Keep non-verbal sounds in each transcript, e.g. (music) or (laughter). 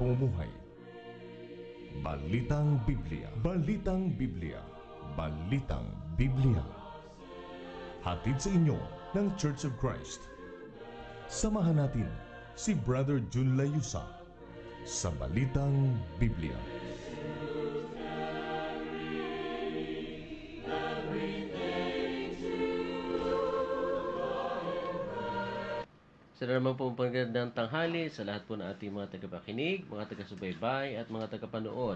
Pumubuhay. Balitang Biblia. Balitang Biblia. Balitang Biblia. Hatid sa inyo ng Church of Christ. Samahan natin si Brother Jun Layusa sa Balitang Biblia. Isa na naman po magandang tanghali sa lahat po ng ating mga tagapakinig, mga taga-subaybay at mga tagapanood.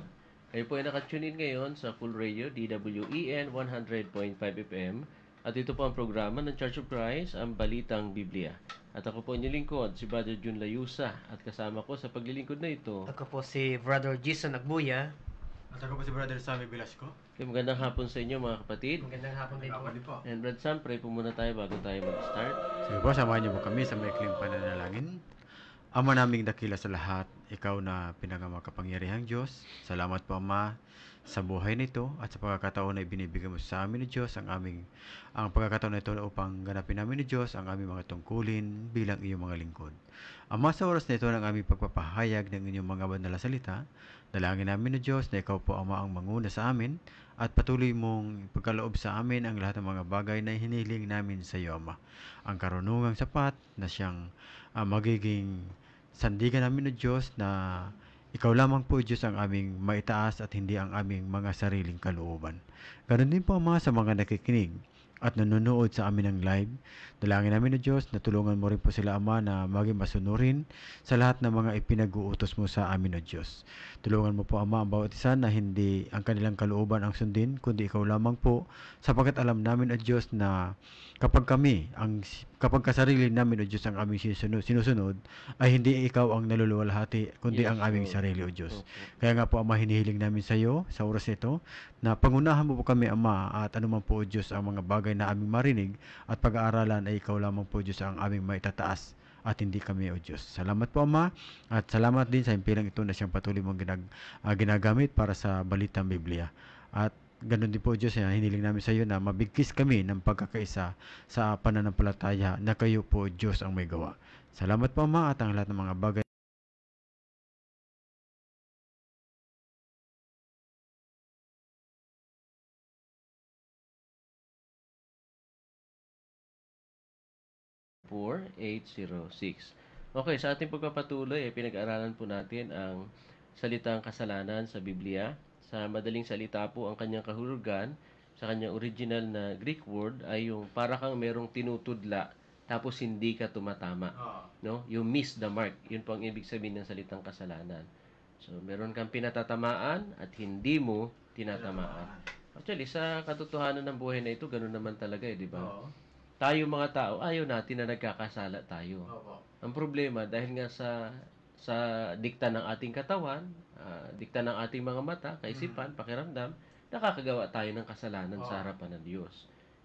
Kayo po ay nakatune in ngayon sa Full Radio DWEN 100.5 FM at ito po ang programa ng Church of Christ, ang Balitang Biblia. At ako po ang lingkod, si Brother Jun Layusa at kasama ko sa paglilingkod na ito. Ako po si Brother Jason Agbuya. At ako po si Brother Sammy Velasco. Okay, magandang hapon sa inyo mga kapatid. Magandang hapon din po. And Brother Sam, pray po muna tayo bago tayo mag-start. Sige po, samahan niyo po kami sa maikling pananalangin. Ama naming dakila sa lahat, ikaw na pinangamakapangyarihang Diyos, salamat po Ama sa buhay nito at sa pagkakataon na ibinibigay mo sa amin ni Diyos ang aming ang pagkakataon na ito upang ganapin namin ni Diyos ang aming mga tungkulin bilang iyong mga lingkod. Ama sa oras na ito ng aming pagpapahayag ng inyong mga banal na salita, Dalangin namin na Diyos na ikaw po ang ang manguna sa amin at patuloy mong pagkaloob sa amin ang lahat ng mga bagay na hiniling namin sa iyo, Ama. Ang karunungang sapat na siyang uh, magiging sandigan namin na Diyos na ikaw lamang po, Diyos, ang aming maitaas at hindi ang aming mga sariling kalooban. Ganon din po, Ama, sa mga nakikinig at nanonood sa amin ng live. Dalangin namin na Diyos na tulungan mo rin po sila Ama na maging masunurin sa lahat ng mga ipinag-uutos mo sa amin o Diyos. Tulungan mo po Ama ang bawat isa na hindi ang kanilang kalooban ang sundin kundi ikaw lamang po sapagkat alam namin o Diyos na kapag kami, ang, kapag kasarili namin o Diyos ang aming sinusunod, sinusunod ay hindi ikaw ang naluluwalhati, kundi yes, ang aming sarili o Diyos. Okay. Kaya nga po, Ama, hinihiling namin sa iyo sa oras ito na pangunahan mo po kami, Ama, at anuman po Diyos ang mga bagay na aming marinig at pag-aaralan ay ikaw lamang po Diyos ang aming maitataas at hindi kami, O Diyos. Salamat po, Ama, at salamat din sa impilang ito na siyang patuloy mong ginag, uh, ginagamit para sa balitang Biblia. At ganun din po Diyos, eh, hiniling namin sa iyo na mabigkis kami ng pagkakaisa sa pananampalataya na kayo po Diyos ang may gawa. Salamat po Ama at ang lahat ng mga bagay. Four, eight, zero, six. Okay, sa ating pagpapatuloy, eh, pinag-aralan po natin ang salitang kasalanan sa Biblia. Sa madaling salita po, ang kanyang kahulugan sa kanyang original na Greek word ay yung para kang merong tinutudla tapos hindi ka tumatama. Ah. No? You miss the mark. Yun po ang ibig sabihin ng salitang kasalanan. So, meron kang pinatatamaan at hindi mo tinatamaan. Actually, sa katotohanan ng buhay na ito, ganun naman talaga eh, di ba? Tayo mga tao, ayaw natin na nagkakasala tayo. Ang problema, dahil nga sa sa dikta ng ating katawan, uh, dikta ng ating mga mata, kaisipan, mm pakiramdam, nakakagawa tayo ng kasalanan oh. sa harapan ng Diyos.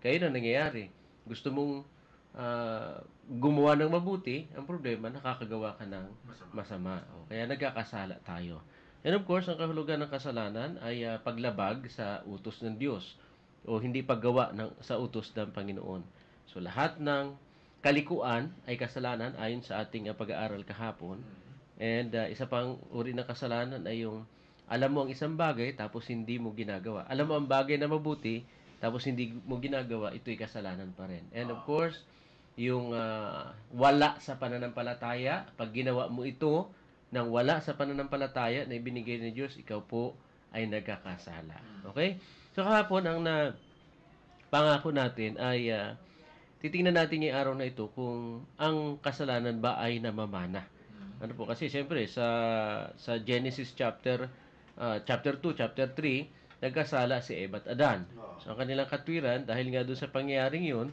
Kaya na nangyayari, gusto mong uh, gumawa ng mabuti, ang problema, nakakagawa ka ng masama. masama. O, kaya nagkakasala tayo. And of course, ang kahulugan ng kasalanan ay uh, paglabag sa utos ng Diyos o hindi paggawa ng, sa utos ng Panginoon. So lahat ng kalikuan ay kasalanan ayon sa ating uh, pag-aaral kahapon. mm And uh, isa pang uri ng kasalanan ay yung alam mo ang isang bagay tapos hindi mo ginagawa. Alam mo ang bagay na mabuti tapos hindi mo ginagawa, ito'y kasalanan pa rin. And of ah. course, yung uh, wala sa pananampalataya, pag ginawa mo ito nang wala sa pananampalataya na ibinigay ni Diyos, ikaw po ay nagkakasala. Hmm. Okay? So kahapon ang na pangako natin ay uh, titingnan natin yung araw na ito kung ang kasalanan ba ay namamana ano po kasi siyempre sa sa Genesis chapter uh, chapter 2, chapter 3 nagkasala si Eva at Adan. Ah. So ang kanilang katwiran dahil nga doon sa pangyayaring 'yun,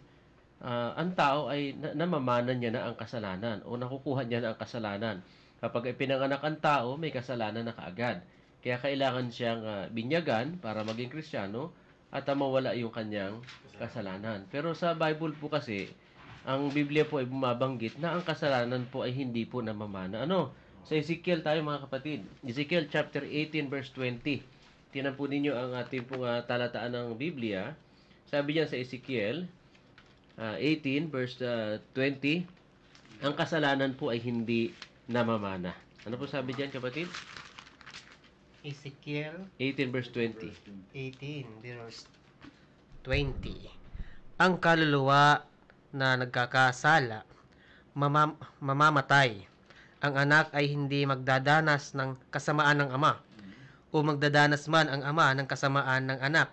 uh, ang tao ay na- namamanan niya na ang kasalanan o nakukuha niya na ang kasalanan. Kapag ipinanganak ang tao, may kasalanan na kaagad. Kaya kailangan siyang uh, binyagan para maging Kristiyano at mawala yung kanyang kasalanan. Pero sa Bible po kasi, ang Biblia po ay bumabanggit na ang kasalanan po ay hindi po namamana. Ano? Sa Ezekiel tayo mga kapatid. Ezekiel chapter 18 verse 20. Tinan po ninyo ang ating pong uh, talataan ng Biblia. Sabi niya sa Ezekiel uh, ah, 18 verse uh, ah, 20, ang kasalanan po ay hindi namamana. Ano po sabi diyan kapatid? Ezekiel 18 verse 20. 18 verse 20. Ang kaluluwa na nagkakasala, mamam- mamamatay. Ang anak ay hindi magdadanas ng kasamaan ng ama o magdadanas man ang ama ng kasamaan ng anak.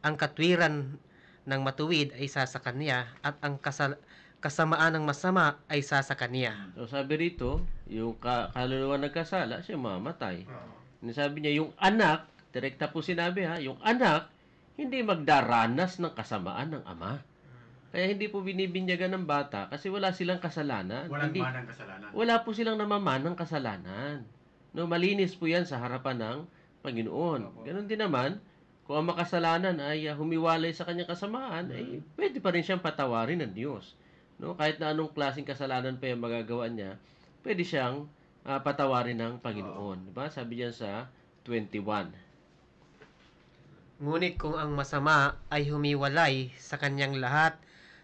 Ang katwiran ng matuwid ay sa sa kanya at ang kasal- kasamaan ng masama ay sa sa kanya. So sabi rito, yung ka- kaluluwa nagkasala, siya mamatay. Sabi niya, yung anak, direkta po sinabi ha, yung anak, hindi magdaranas ng kasamaan ng ama. Kaya hindi po binibinyagan ng bata kasi wala silang kasalanan. Walang hindi, manang kasalanan. Wala po silang namamanang kasalanan. No, malinis po yan sa harapan ng Panginoon. Ganon din naman, kung ang makasalanan ay ah, humiwalay sa kanyang kasamaan, eh, mm. eh, pwede pa rin siyang patawarin ng Diyos. No? Kahit na anong klaseng kasalanan pa yung magagawa niya, pwede siyang uh, patawarin ng Panginoon. Oh. Diba? Sabi diyan sa 21. Ngunit kung ang masama ay humiwalay sa kanyang lahat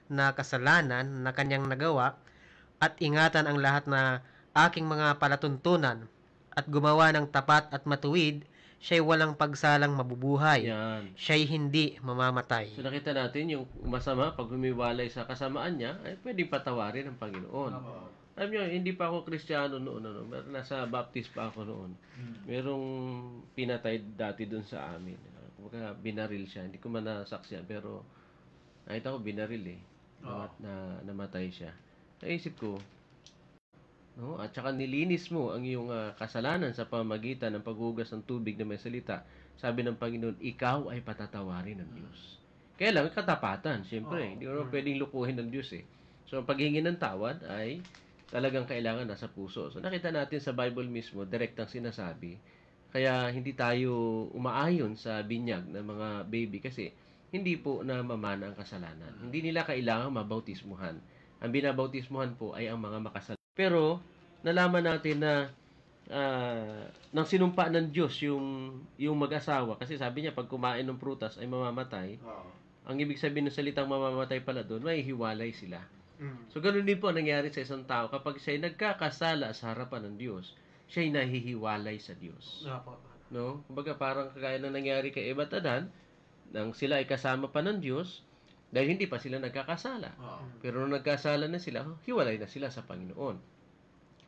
na kasalanan na kanyang nagawa at ingatan ang lahat na aking mga palatuntunan at gumawa ng tapat at matuwid, siya'y walang pagsalang mabubuhay. Yan. Siya'y hindi mamamatay. So nakita natin yung masama, pag humiwalay sa kasamaan niya, ay pwedeng patawarin ng Panginoon. Amen. Alam nyo, hindi pa ako kristyano noon. No, meron nasa Baptist pa ako noon. Hmm. Merong pinatay dati doon sa amin. Kumbaga, binaril siya. Hindi ko man nasaksiyan, pero nakita ko binaril eh na, na namatay siya. Naisip ko, no? at saka nilinis mo ang iyong uh, kasalanan sa pamagitan ng paghugas ng tubig na may salita. Sabi ng Panginoon, ikaw ay patatawarin ng Diyos. Kaya lang, katapatan, siyempre. Oh, hindi mo mm. pwedeng lukuhin ng Diyos eh. So, ang paghingi ng tawad ay talagang kailangan nasa puso. So, nakita natin sa Bible mismo, direktang sinasabi. Kaya, hindi tayo umaayon sa binyag ng mga baby kasi hindi po na mamana ang kasalanan. Hindi nila kailangang mabautismuhan. Ang binabautismuhan po ay ang mga makasalanan. Pero, nalaman natin na uh, nang sinumpa ng Diyos yung, yung mag-asawa, kasi sabi niya, pag kumain ng prutas ay mamamatay, oh. ang ibig sabihin ng salitang mamamatay pala doon, may hiwalay sila. Mm. So, ganun din po ang nangyari sa isang tao. Kapag siya ay nagkakasala sa harapan ng Diyos, siya ay nahihiwalay sa Diyos. Apo. No? Kumbaga, parang kagaya na nangyari kay Eva Tadan, nang sila ay kasama pa ng Diyos, dahil hindi pa sila nagkakasala. Oh. Pero nung nagkasala na sila, hiwalay na sila sa Panginoon.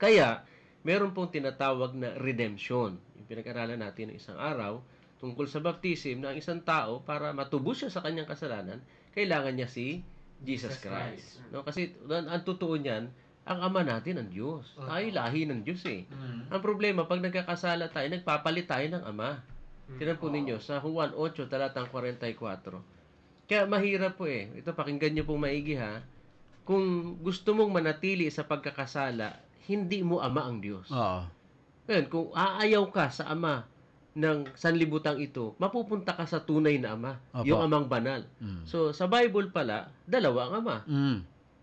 Kaya, meron pong tinatawag na redemption. Yung pinag-aralan natin ng isang araw, tungkol sa baptism na ang isang tao, para matubos siya sa kanyang kasalanan, kailangan niya si Jesus, Christ. Christ. No? Kasi ang totoo niyan, ang ama natin ang Diyos. Uh-huh. Tayo lahi ng Diyos eh. Uh-huh. Ang problema, pag nagkakasala tayo, nagpapalit tayo ng ama. Mm. Tignan po ninyo sa Juan 8 talatang 44. Kaya mahirap po eh. Ito pakinggan niyo pong maigi ha. Kung gusto mong manatili sa pagkakasala, hindi mo ama ang Diyos. Oo. Ngayon, kung aayaw ka sa ama ng sanlibutan ito, mapupunta ka sa tunay na ama, Opo. yung amang banal. Mm. So, sa Bible pala, dalawa ang ama. Mm.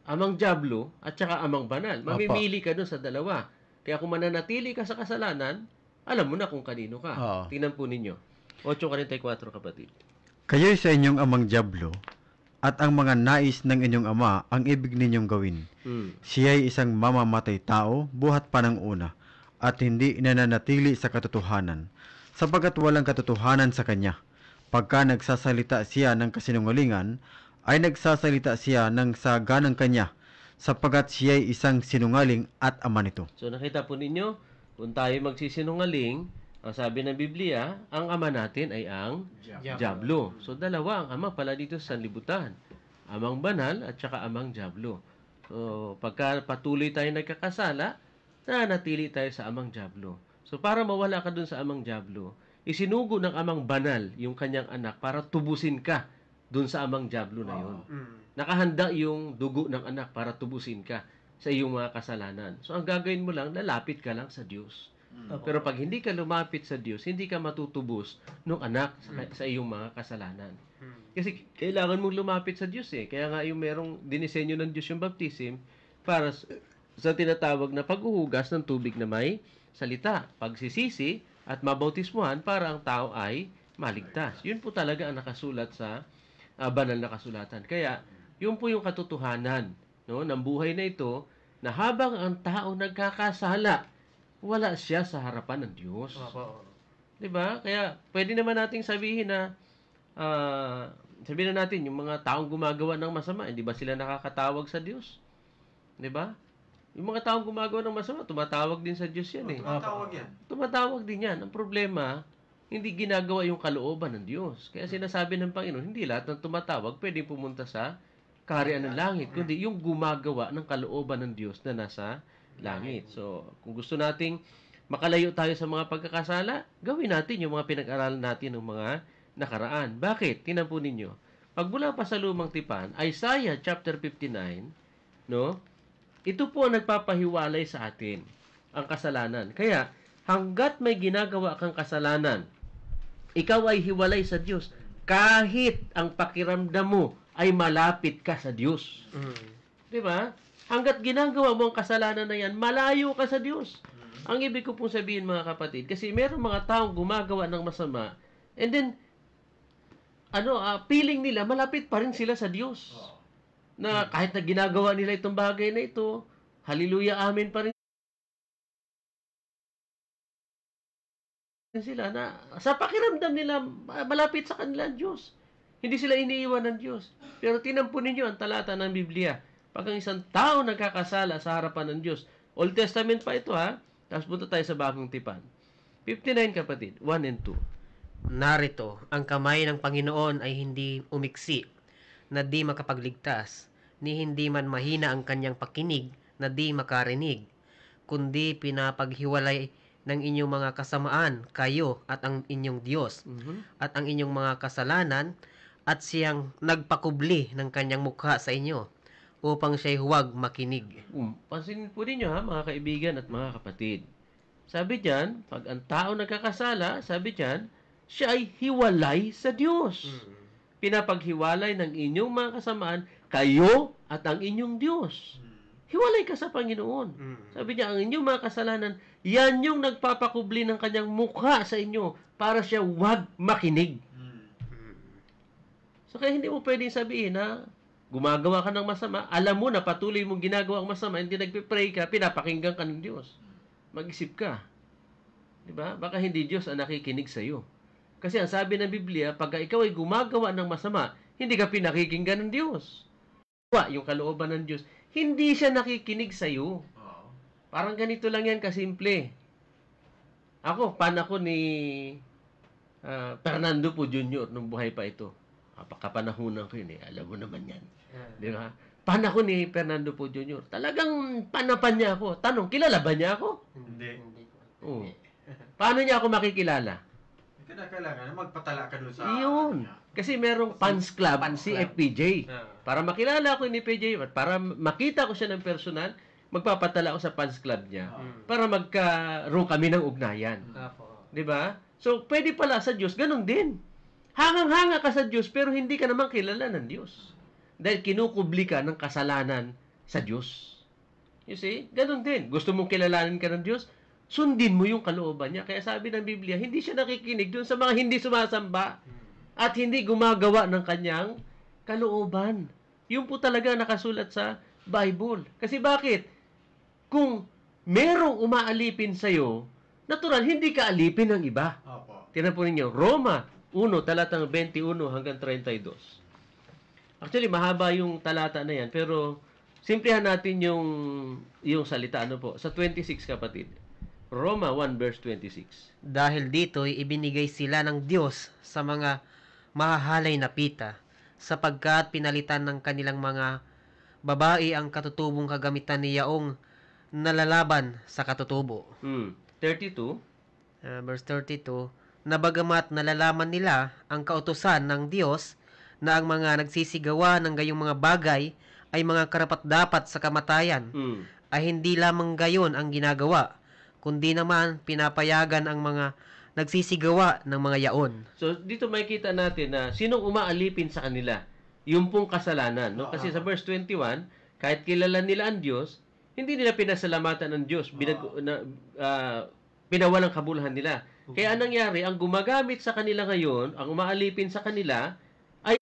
Amang Diablo at saka amang banal. Mamimili ka dun sa dalawa. Kaya kung mananatili ka sa kasalanan, alam mo na kung kanino ka. Oo. Tingnan po ninyo. 8.44 kapatid. Kayo'y sa inyong amang Diablo, at ang mga nais ng inyong ama ang ibig ninyong gawin. Mm. Siya'y isang mamamatay tao, buhat pa ng una, at hindi nananatili sa katotohanan, sapagat walang katotohanan sa kanya. Pagka nagsasalita siya ng kasinungalingan, ay nagsasalita siya ng ganang kanya, sapagat ay isang sinungaling at ama nito. So nakita po ninyo, kung tayo magsisinungaling, ang sabi ng Biblia, ang ama natin ay ang Diablo. So dalawa ang ama pala dito sa libutan. Amang banal at saka amang Diablo. So pagka patuloy tayo nagkakasala, nanatili tayo sa amang Diablo. So para mawala ka dun sa amang Diablo, isinugo ng amang banal yung kanyang anak para tubusin ka dun sa amang Diablo na ah. yon. Mm. Nakahanda yung dugo ng anak para tubusin ka sa iyong mga kasalanan. So, ang gagawin mo lang, lalapit ka lang sa Diyos. Mm. Pero pag hindi ka lumapit sa Diyos, hindi ka matutubos ng anak sa, mm. sa iyong mga kasalanan. Mm. Kasi kailangan mong lumapit sa Diyos eh. Kaya nga yung merong dinisenyo ng Diyos yung baptism para sa, sa tinatawag na paghuhugas ng tubig na may salita, pagsisisi at mabautismuhan para ang tao ay maligtas. Yun po talaga ang nakasulat sa uh, banal na kasulatan. Kaya, yun po yung katotohanan no, ng buhay na ito na habang ang tao nagkakasala, wala siya sa harapan ng Diyos. Opo. 'Di ba? Kaya pwede naman nating sabihin na uh, sabihin na natin yung mga taong gumagawa ng masama, hindi ba sila nakakatawag sa Diyos? 'Di ba? Yung mga taong gumagawa ng masama, tumatawag din sa Diyos 'yan eh. Tumatawag 'yan. Tumatawag din 'yan. Ang problema, hindi ginagawa yung kalooban ng Diyos. Kaya sinasabi ng Panginoon, hindi lahat ng tumatawag pwedeng pumunta sa kaharian ng langit, kundi yung gumagawa ng kalooban ng Diyos na nasa langit. So, kung gusto nating makalayo tayo sa mga pagkakasala, gawin natin yung mga pinag-aralan natin ng mga nakaraan. Bakit? Tinan po ninyo. Pagmula pa sa lumang tipan, Isaiah chapter 59, no? Ito po ang nagpapahiwalay sa atin, ang kasalanan. Kaya, hanggat may ginagawa kang kasalanan, ikaw ay hiwalay sa Diyos kahit ang pakiramdam mo ay malapit ka sa Diyos. Mm. Di ba? Hanggat ginagawa mo ang kasalanan na yan, malayo ka sa Diyos. Mm. Ang ibig ko pong sabihin mga kapatid, kasi meron mga taong gumagawa ng masama, and then, ano, uh, feeling nila, malapit pa rin sila sa Diyos. Oh. Na mm. kahit na ginagawa nila itong bagay na ito, hallelujah, amen pa rin sila na sa pakiramdam nila malapit sa kanila ang Diyos. Hindi sila iniiwan ng Diyos. Pero tinampo ninyo ang talata ng Biblia. Pag ang isang tao nagkakasala sa harapan ng Diyos. Old Testament pa ito ha. Tapos punta tayo sa bagong tipan. 59 kapatid, 1 and 2. Narito, ang kamay ng Panginoon ay hindi umiksi, na di makapagligtas, ni hindi man mahina ang kanyang pakinig, na di makarinig, kundi pinapaghiwalay ng inyong mga kasamaan, kayo at ang inyong Diyos, mm-hmm. at ang inyong mga kasalanan, at siyang nagpakubli ng kanyang mukha sa inyo upang siya'y huwag makinig. Hmm. Um, Pansinin po ninyo ha, mga kaibigan at mga kapatid. Sabi diyan, pag ang tao nagkakasala, sabi diyan, siya ay hiwalay sa Diyos. Hmm. Pinapaghiwalay ng inyong mga kasamaan, kayo at ang inyong Diyos. Hmm. Hiwalay ka sa Panginoon. Hmm. Sabi niya, ang inyong mga kasalanan, yan yung nagpapakubli ng kanyang mukha sa inyo para siya wag makinig. So kaya hindi mo pwedeng sabihin na gumagawa ka ng masama, alam mo na patuloy mong ginagawa ang masama, hindi nagpe-pray ka, pinapakinggan ka ng Diyos. Mag-isip ka. 'Di ba? Baka hindi Diyos ang nakikinig sa iyo. Kasi ang sabi ng Biblia, pag ikaw ay gumagawa ng masama, hindi ka pinakikinggan ng Diyos. Wa, yung kalooban ng Diyos, hindi siya nakikinig sa iyo. Parang ganito lang yan kasimple. Ako, pan ako ni uh, Fernando po Jr. nung buhay pa ito. Kapakapanahonan ko yun eh. Alam mo naman yan. Yeah. Di ba? Panahon ni Fernando Po Jr. Talagang panapan niya ako. Tanong, kilala ba niya ako? Hindi. Oo. (laughs) Paano niya ako makikilala? Kaya kailangan magpatala ka doon sa... Iyon. Kasi merong fans club, fans si FPJ. Ah. Para makilala ko ni PJ, para makita ko siya ng personal, magpapatala ako sa fans club niya. Ah. Para magkaroon kami ng ugnayan. Ah, 'Di ba? So, pwede pala sa Diyos, ganun din. Hangang-hanga ka sa Diyos pero hindi ka naman kilala ng Diyos. Dahil kinukubli ka ng kasalanan sa Diyos. You see? Ganon din. Gusto mong kilalanin ka ng Diyos, sundin mo yung kalooban niya. Kaya sabi ng Biblia, hindi siya nakikinig dun sa mga hindi sumasamba at hindi gumagawa ng kanyang kalooban. Yun po talaga nakasulat sa Bible. Kasi bakit? Kung merong umaalipin sa'yo, natural, hindi ka alipin ng iba. Opo. Tinan po ninyo, Roma 1, talatang 21 hanggang 32. Actually, mahaba yung talata na yan, pero simplihan natin yung, yung salita. Ano po? Sa 26, kapatid. Roma 1 verse 26. Dahil dito, ibinigay sila ng Diyos sa mga mahahalay na pita, sapagkat pinalitan ng kanilang mga babae ang katutubong kagamitan ni Yaong nalalaban sa katutubo. Hmm. 32. Uh, ah, verse 32 na bagamat nalalaman nila ang kautosan ng Diyos na ang mga nagsisigawa ng gayong mga bagay ay mga karapat-dapat sa kamatayan, mm. ay hindi lamang gayon ang ginagawa, kundi naman pinapayagan ang mga nagsisigawa ng mga yaon. So dito makikita natin na sinong umaalipin sa kanila, yung pong kasalanan. No? Kasi sa verse 21, kahit kilala nila ang Diyos, hindi nila pinasalamatan ng Diyos, binag, na, uh, binawalan kabuluhan nila. Okay. Kaya anong nangyari, ang gumagamit sa kanila ngayon, ang umaalipin sa kanila, ay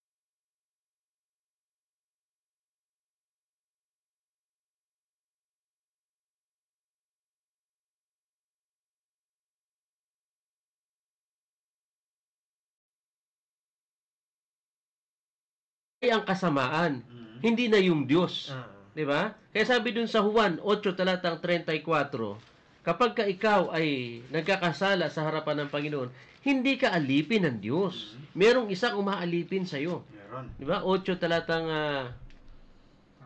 ay ang kasamaan, mm-hmm. hindi na yung Diyos. Uh-huh. 'Di ba? Kaya sabi dun sa Juan 8 talatang 34, kapag ka ikaw ay nagkakasala sa harapan ng Panginoon, hindi ka alipin ng Diyos. Mm-hmm. Merong isang umaalipin sa iyo. Meron. Di ba? 8 talatang uh,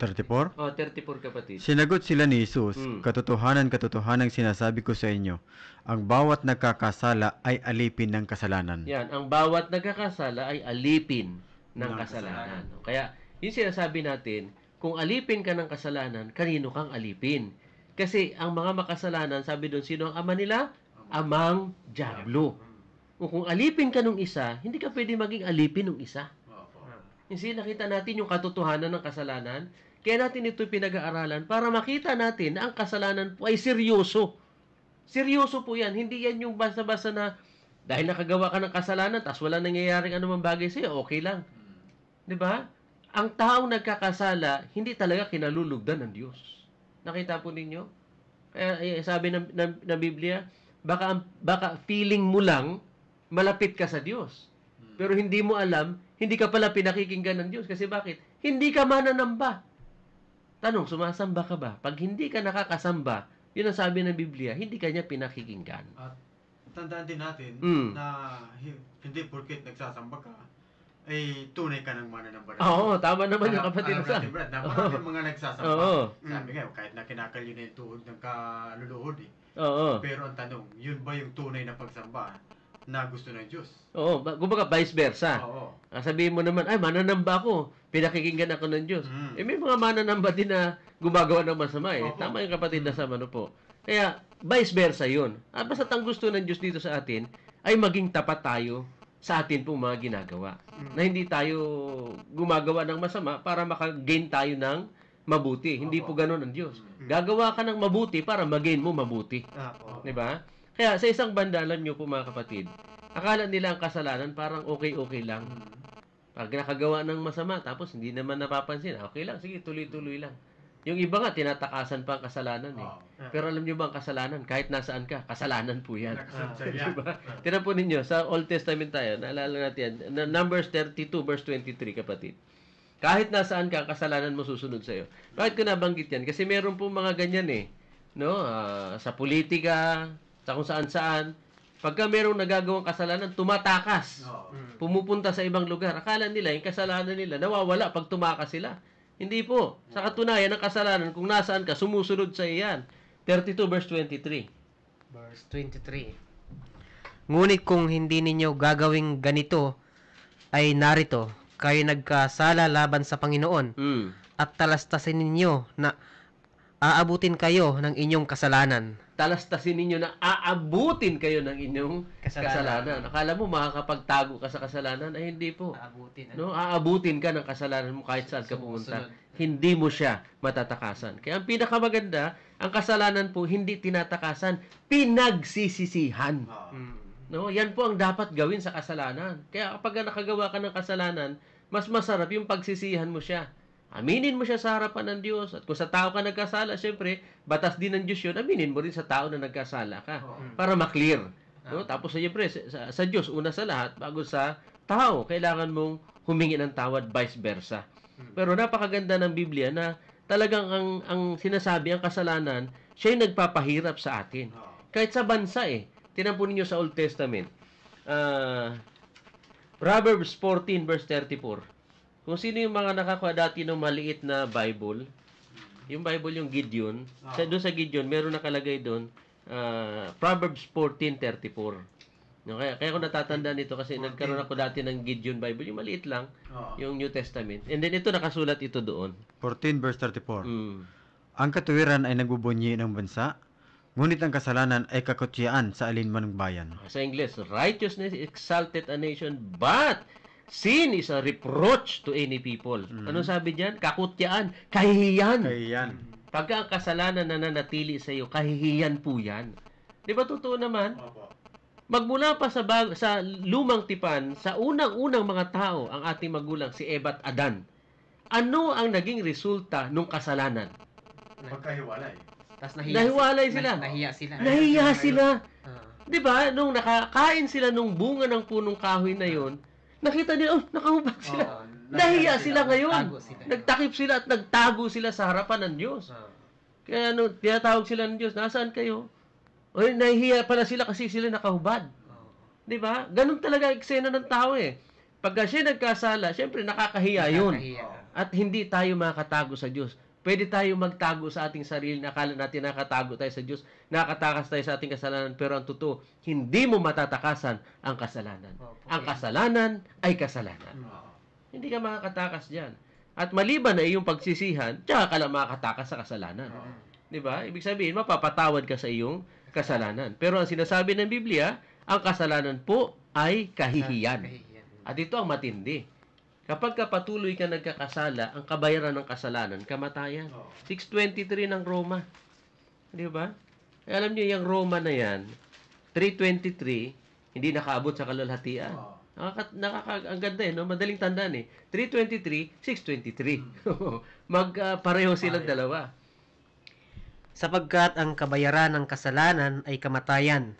ah, 34? Oh, 34 kapatid. Sinagot sila ni Jesus, hmm. katotohanan, katotohanan sinasabi ko sa inyo, ang bawat nagkakasala ay alipin ng kasalanan. Yan, ang bawat nagkakasala ay alipin ng, ng kasalanan. kasalanan. Kaya, yung sinasabi natin, kung alipin ka ng kasalanan, kanino kang alipin? Kasi ang mga makasalanan, sabi doon, sino ang ama nila? Amang Diablo. O kung alipin ka nung isa, hindi ka pwede maging alipin nung isa. Kasi nakita natin yung katotohanan ng kasalanan. Kaya natin ito pinag-aaralan para makita natin na ang kasalanan po ay seryoso. Seryoso po yan. Hindi yan yung basta-basta na dahil nakagawa ka ng kasalanan tapos wala nangyayaring anumang bagay sa'yo, okay lang. Hmm. Di ba? Ang taong nagkakasala, hindi talaga kinalulugdan ng Diyos. Nakita po ninyo? Kaya eh, sabi ng, ng, ng Biblia, baka, baka feeling mo lang, malapit ka sa Diyos. Hmm. Pero hindi mo alam, hindi ka pala pinakikinggan ng Diyos. Kasi bakit? Hindi ka mananamba. Tanong, sumasamba ka ba? Pag hindi ka nakakasamba, yun ang sabi ng Biblia, hindi ka niya pinakikinggan. At tandaan din natin mm. na hindi porket nagsasamba ka, ay tunay ka ng mananampalataya. Oo, tama naman alam, yung kapatid alam natin, Brad, na maraming mga nagsasamba. Oo. Sabi mm. nga, kahit na kinakalyo na yung tuhod ng kaluluhod eh. Oo. Pero ang tanong, yun ba yung tunay na pagsamba na gusto ng Diyos? Oo, kumbaga vice versa. Oo. Ah, sabihin mo naman, ay mananamba ako, pinakikinggan ako ng Diyos. Mm. Eh may mga mananamba din na gumagawa ng masama eh. Oo. Tama yung kapatid na mm. sa ano po. Kaya vice versa yun. At ah, basta ang gusto ng Diyos dito sa atin ay maging tapat tayo sa atin pong mga ginagawa. Mm. Na hindi tayo gumagawa ng masama para makagain tayo ng mabuti. Hindi po ganun ang Diyos. Mm. Gagawa ka ng mabuti para magain mo mabuti. Ah, opo. 'Di ba? Kaya sa isang banda alam niyo po mga kapatid, akala nila ang kasalanan parang okay-okay lang. Mm. Pag nakagawa ng masama tapos hindi naman napapansin, ah, okay lang, sige tuloy-tuloy lang. Yung iba nga, tinatakasan pa ang kasalanan eh. Oh. Pero alam nyo ba ang kasalanan? Kahit nasaan ka, kasalanan po yan. (laughs) Ah. diba? Tinan po ninyo, sa Old Testament tayo, naalala natin yan, Numbers 32 verse 23 kapatid. Kahit nasaan ka, kasalanan mo susunod sa'yo. Bakit ko nabanggit yan? Kasi meron po mga ganyan eh. No? Uh, sa politika, sa kung saan-saan. Pagka merong nagagawang kasalanan, tumatakas. Mm. Pumupunta sa ibang lugar. Akala nila, yung kasalanan nila, nawawala pag tumakas sila. Hindi po. Sa katunayan ng kasalanan, kung nasaan ka, sumusunod sa iyan. 32 verse 23. Verse 23. Ngunit kung hindi ninyo gagawing ganito, ay narito, kayo nagkasala laban sa Panginoon. Mm. At talastasin ninyo na aabutin kayo ng inyong kasalanan. Talastasin ninyo na aabutin kayo ng inyong kasalanan. kasalanan. Akala mo makakapagtago ka sa kasalanan? Ay, hindi po. Aabutin. Ano? No, aabutin ka ng kasalanan mo kahit saan ka pumunta. Hindi mo siya matatakasan. Kaya ang pinakamaganda, ang kasalanan po hindi tinatakasan, pinagsisisihan. Ah. Mm. No, yan po ang dapat gawin sa kasalanan. Kaya kapag nakagawa ka ng kasalanan, mas masarap yung pagsisihan mo siya Aminin mo siya sa harapan ng Diyos. At kung sa tao ka nagkasala, syempre, batas din ng Diyos yun. Aminin mo rin sa tao na nagkasala ka hmm. para maklear. No? Ah. Tapos, syempre, sa, sa Diyos, una sa lahat, bago sa tao, kailangan mong humingi ng tawad, vice versa. Hmm. Pero napakaganda ng Biblia na talagang ang, ang sinasabi, ang kasalanan, siya nagpapahirap sa atin. Kahit sa bansa eh. Tinan niyo sa Old Testament. Uh, Proverbs 14 verse 34. Kung sino yung mga nakakuha dati ng maliit na Bible, yung Bible yung Gideon, ah. sa, doon sa Gideon, meron nakalagay doon, uh, Proverbs 14.34. No, kaya, kaya ko natatanda nito kasi 14. nagkaroon ako dati ng Gideon Bible, yung maliit lang, oh. yung New Testament. And then ito, nakasulat ito doon. 14 verse 34. Mm. Ang katuwiran ay nagbubunyi ng bansa, ngunit ang kasalanan ay kakutiyaan sa alinman ng bayan. Sa English, righteousness exalted a nation, but Sin is a reproach to any people. Mm. Ano sabi diyan? Kakutyaan, kahihiyan. Kahihiyan. Pagka ang kasalanan na nanatili sa iyo, kahihiyan po 'yan. 'Di ba totoo naman? Magmula pa sa bag- sa lumang tipan, sa unang-unang mga tao, ang ating magulang si Eva at Adan. Ano ang naging resulta ng kasalanan? Pagkahiwalay. Tapos nahiya, nahiwalay sila. Nahiya sila. Nahiya sila. Uh. 'Di ba? Nung nakakain sila ng bunga ng punong kahoy na ah. 'yon, nakita nila, oh, nakahubad sila. Oh, Nahiya sila, sila ngayon. Sila. Nagtakip sila at nagtago sila sa harapan ng Diyos. Oh. Kaya ano, tinatawag sila ng Diyos, nasaan kayo? O, nahihiya pala sila kasi sila nakahubad. Oh. Di ba? Ganun talaga eksena ng tao eh. Pagka siya nagkasala, syempre nakakahiya, nakakahiya. yun. At hindi tayo makatago sa Diyos. Pwede tayo magtago sa ating sarili na akala natin nakatago tayo sa Diyos, nakatakas tayo sa ating kasalanan, pero ang totoo, hindi mo matatakasan ang kasalanan. Ang kasalanan ay kasalanan. Hindi ka makakatakas diyan. At maliban na iyong pagsisihan, tsaka ka lang makakatakas sa kasalanan. 'Di ba? Ibig sabihin, mapapatawad ka sa iyong kasalanan. Pero ang sinasabi ng Biblia, ang kasalanan po ay kahihiyan. At ito ang matindi. Kapag ka patuloy ka nagkakasala, ang kabayaran ng kasalanan, kamatayan. 623 ng Roma. Di ba? Eh, alam niyo, yung Roma na yan, 323, hindi nakaabot sa kalalhatian. Nakaka, nakaka, ang ganda eh, no? madaling tandaan eh. 323, 623. Magpareho uh, silang dalawa. Sapagkat ang kabayaran ng kasalanan ay kamatayan,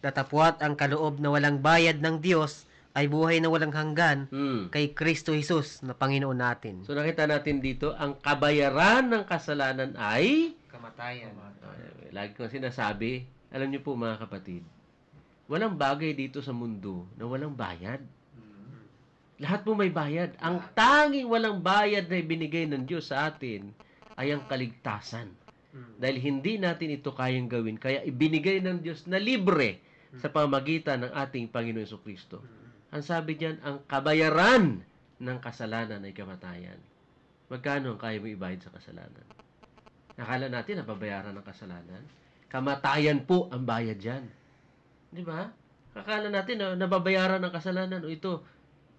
datapwat ang kaloob na walang bayad ng Diyos ay buhay na walang hanggan mm. kay Kristo Jesus na Panginoon natin. So nakita natin dito, ang kabayaran ng kasalanan ay kamatayan. kamatayan. Lagi kong sinasabi, alam niyo po mga kapatid, walang bagay dito sa mundo na walang bayad. Mm. Lahat po may bayad. Ang tanging walang bayad na ibinigay ng Diyos sa atin ay ang kaligtasan. Mm. Dahil hindi natin ito kayang gawin, kaya ibinigay ng Diyos na libre sa pamagitan ng ating Panginoon Kristo. Ang sabi diyan, ang kabayaran ng kasalanan ay kamatayan. Magkano ang kaya mo ibayad sa kasalanan? Nakala natin napabayaran ng kasalanan. Kamatayan po ang bayad diyan. Di ba? Kakala natin na nababayaran ng kasalanan o ito,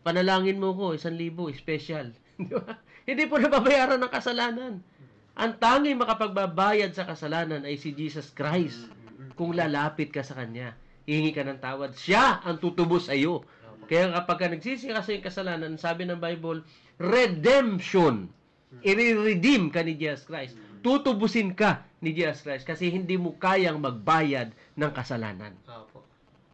panalangin mo ko, isang libo, special. (laughs) Di ba? Hindi po nababayaran ng kasalanan. Ang tanging makapagbabayad sa kasalanan ay si Jesus Christ. Kung lalapit ka sa Kanya, hihingi ka ng tawad, Siya ang tutubos sa iyo kaya kapag ka nagsisira sa iyong kasalanan, sabi ng Bible, redemption. I-redeem ka ni Jesus Christ. Mm. Tutubusin ka ni Jesus Christ kasi hindi mo kayang magbayad ng kasalanan. Opo.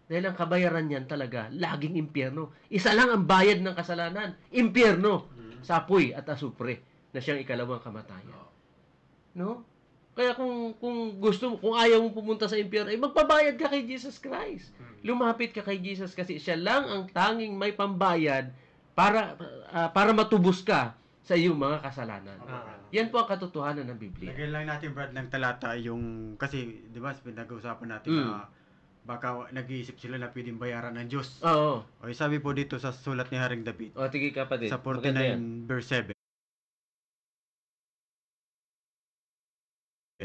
Dahil ang kabayaran niyan talaga, laging impyerno. Isa lang ang bayad ng kasalanan, impyerno. Mm. Sapoy at asupre na siyang ikalawang kamatayan. No? Kaya kung kung gusto mo, kung ayaw mo pumunta sa impyerno, ay eh, magpabayad ka kay Jesus Christ. Hmm. Lumapit ka kay Jesus kasi siya lang ang tanging may pambayad para uh, para matubos ka sa iyong mga kasalanan. Uh-huh. Yan po ang katotohanan ng Biblia. Lagyan lang natin Brad ng talata yung kasi 'di ba pinag-usapan natin mm. na baka nag-iisip sila na pwedeng bayaran ng Diyos. Oo. O sabi po dito sa sulat ni Haring David. O tige ka pa din. Sa 49 verse 7.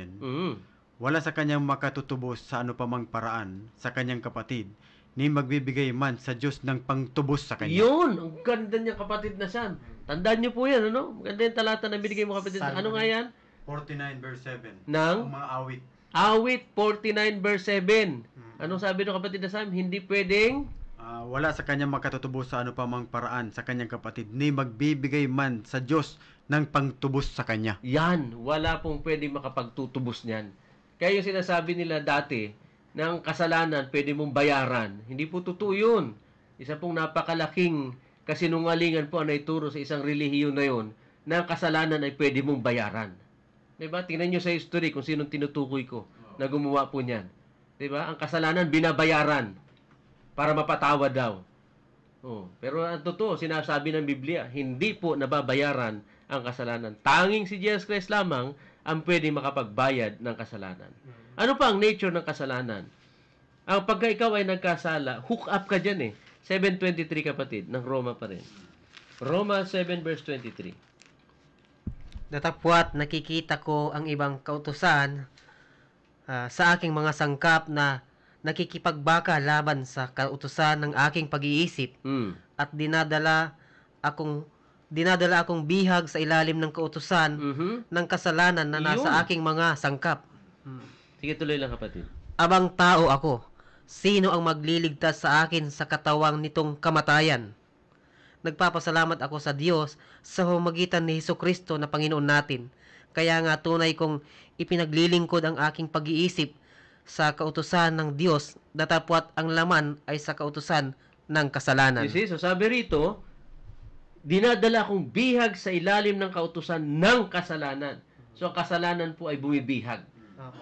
Mm. Wala sa kanyang makatutubos sa anupamang paraan sa kanyang kapatid ni magbibigay man sa Diyos ng pangtubos sa kanya. Yun! Ang ganda niya kapatid na Sam. Tandaan niyo po yan, ano? Maganda yung talata na binigay mo kapatid. Psalm ano nga yan? 49 verse 7. Ng? Ang mga awit. Awit 49 verse 7. Hmm. Anong sabi ng kapatid na Sam? Hindi pwedeng Ah, wala sa kanyang makatutubos sa ano pa mang paraan sa kanyang kapatid ni magbibigay man sa Diyos ng pangtubos sa kanya. Yan, wala pong pwedeng makapagtutubos niyan. Kaya yung sinasabi nila dati ng kasalanan pwede mong bayaran. Hindi po totoo yun. Isa pong napakalaking kasinungalingan po ang naituro sa isang relihiyon na yun, na ang kasalanan ay pwede mong bayaran. Diba? Tingnan nyo sa history kung sinong tinutukoy ko na gumawa po niyan. Diba? Ang kasalanan binabayaran para mapatawa daw. Oh, pero ang totoo, sinasabi ng Biblia, hindi po nababayaran ang kasalanan. Tanging si Jesus Christ lamang ang pwede makapagbayad ng kasalanan. Ano pa ang nature ng kasalanan? Ang pagka ikaw ay nagkasala, hook up ka dyan eh. 7.23 kapatid, ng Roma pa rin. Roma 7 verse 23. Datapwat nakikita ko ang ibang kautusan uh, sa aking mga sangkap na nakikipagbaka laban sa kautusan ng aking pag-iisip mm. at dinadala akong dinadala akong bihag sa ilalim ng kautusan mm-hmm. ng kasalanan na nasa Yun. aking mga sangkap. Mm. Sige, tuloy lang kapatid. Abang tao ako. Sino ang magliligtas sa akin sa katawang nitong kamatayan? Nagpapasalamat ako sa Diyos sa humagitan ni Heso Kristo na Panginoon natin. Kaya nga tunay kong ipinaglilingkod ang aking pag-iisip sa kautusan ng Diyos, datapwat ang laman ay sa kautusan ng kasalanan. You see, so sabi rito, dinadala akong bihag sa ilalim ng kautusan ng kasalanan. So, kasalanan po ay bumibihag.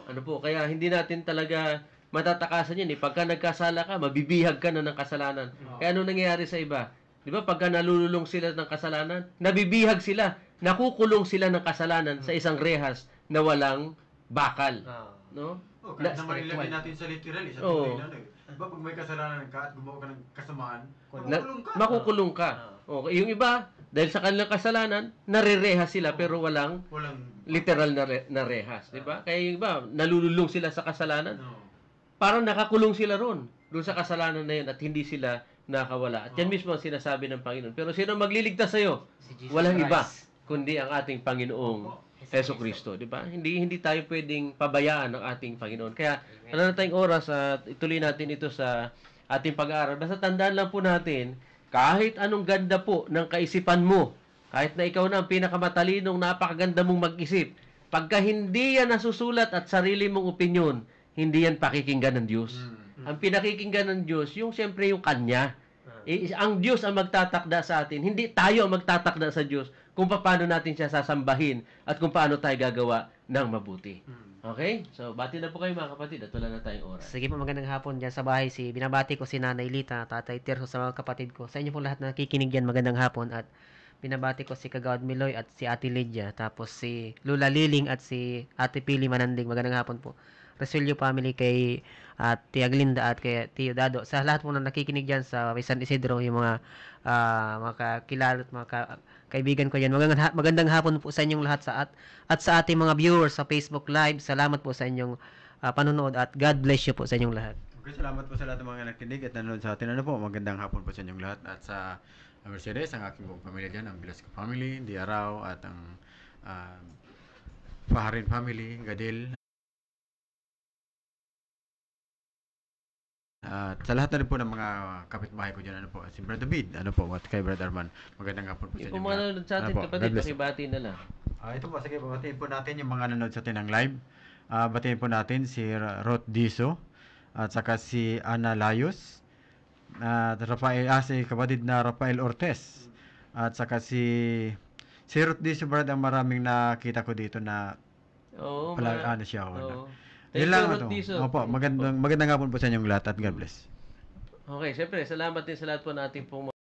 Ano po, kaya hindi natin talaga matatakasan yan. Eh. Pagka nagkasala ka, mabibihag ka na ng kasalanan. Kaya ano nangyayari sa iba? Di ba, pagka nalululong sila ng kasalanan, nabibihag sila, nakukulong sila ng kasalanan sa hmm. isang rehas na walang bakal. Ah. No? Oh, kahit naman ilagay natin sa literal, isa oh. na ano Diba pag may kasalanan ka at gumawa ka ng kasamaan, makukulong ka. Makukulong ka. Oh. Okay. Yung iba, dahil sa kanilang kasalanan, narereha sila oh. pero walang, walang literal na, re- na rehas. Di ba? Ah. Kaya yung iba, nalululong sila sa kasalanan. Oh. Parang nakakulong sila ron doon sa kasalanan na yun at hindi sila nakawala. At yan oh. mismo ang sinasabi ng Panginoon. Pero sino magliligtas sa'yo? Si Jesus Walang Christ. iba, kundi ang ating Panginoong oh. Heso Kristo, di ba? Hindi hindi tayo pwedeng pabayaan ng ating Panginoon. Kaya ano na tayong oras at ituloy natin ito sa ating pag-aaral. Basta tandaan lang po natin, kahit anong ganda po ng kaisipan mo, kahit na ikaw na ang pinakamatalinong napakaganda mong mag-isip, pagka hindi yan nasusulat at sarili mong opinion, hindi yan pakikinggan ng Diyos. Mm-hmm. Ang pinakikinggan ng Diyos, yung siyempre yung Kanya. Eh, ang Diyos ang magtatakda sa atin. Hindi tayo ang magtatakda sa Diyos kung paano natin siya sasambahin at kung paano tayo gagawa ng mabuti. Hmm. Okay? So, bati na po kayo mga kapatid at wala na tayong oras. Sige po, magandang hapon dyan sa bahay. Si, binabati ko si Nanay Lita, Tatay Tirso sa mga kapatid ko. Sa inyo po lahat na nakikinig dyan, magandang hapon. At binabati ko si Kagawad Miloy at si Ate Lydia. Tapos si Lula Liling at si Ate Pili Mananding. Magandang hapon po. Resilio family, kay at uh, Tia Glinda at kay Tio Dado. Sa lahat po na nakikinig dyan sa San Isidro, yung mga, uh, mga kakilala at mga kaibigan ko dyan. Magandang, magandang hapon po sa inyong lahat sa at, at sa ating mga viewers sa Facebook Live. Salamat po sa inyong uh, panonood at God bless you po sa inyong lahat. Okay, salamat po sa lahat ng mga nakinig at nanonood sa atin. Ano po, magandang hapon po sa inyong lahat at sa Mercedes, ang aking buong pamilya dyan, ang Velasco family, Di at ang uh, ah, Paharin family, Gadil At sa lahat na rin po ng mga kapitbahay ko diyan, ano po, si Brad David, ano po, at kay Brother Arman, magandang hapon po sa inyo. po mga nanonood sa ano atin, Ano po, kapatid, pakibati na lang. Ah, ito po, sige po, batiin po natin yung mga nanonood sa atin ng live. Ah, batiin po natin si Ra- Rod Diso, at saka si Ana Layos, at Rafael, ah, si kapatid na Rafael Ortez, at saka si, si Rod Diso, Brad, ang maraming nakita ko dito na oh, pala, ah, ano siya, oo. ano, Thank Yun lang you, ano. Opo, magandang, magandang hapon po sa inyong lahat at God bless. Okay, syempre, salamat din sa lahat po na ating pong